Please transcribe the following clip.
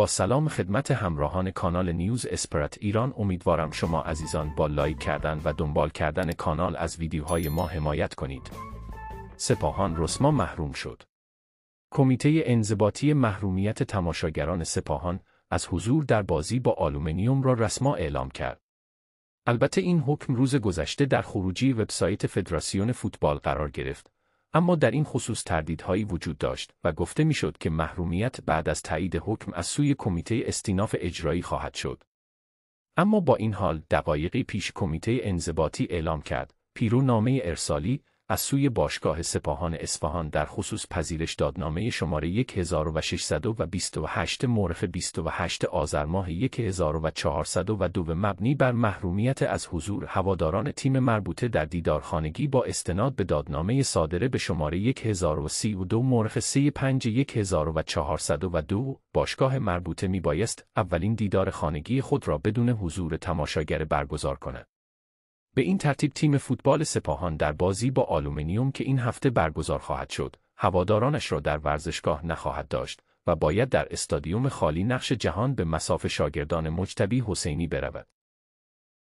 با سلام خدمت همراهان کانال نیوز اسپرت ایران امیدوارم شما عزیزان با لایک کردن و دنبال کردن کانال از ویدیوهای ما حمایت کنید. سپاهان رسما محروم شد. کمیته انضباطی محرومیت تماشاگران سپاهان از حضور در بازی با آلومینیوم را رسما اعلام کرد. البته این حکم روز گذشته در خروجی وبسایت فدراسیون فوتبال قرار گرفت اما در این خصوص تردیدهایی وجود داشت و گفته میشد که محرومیت بعد از تایید حکم از سوی کمیته استیناف اجرایی خواهد شد. اما با این حال دقایقی پیش کمیته انضباطی اعلام کرد پیرو نامه ارسالی از سوی باشگاه سپاهان اصفهان در خصوص پذیرش دادنامه شماره 1628 مورخ 28 آذر ماه 1402 مبنی بر محرومیت از حضور هواداران تیم مربوطه در دیدار خانگی با استناد به دادنامه صادره به شماره 1032 مورف 35 1402 باشگاه مربوطه می بایست اولین دیدار خانگی خود را بدون حضور تماشاگر برگزار کند. به این ترتیب تیم فوتبال سپاهان در بازی با آلومینیوم که این هفته برگزار خواهد شد، هوادارانش را در ورزشگاه نخواهد داشت و باید در استادیوم خالی نقش جهان به مساف شاگردان مجتبی حسینی برود.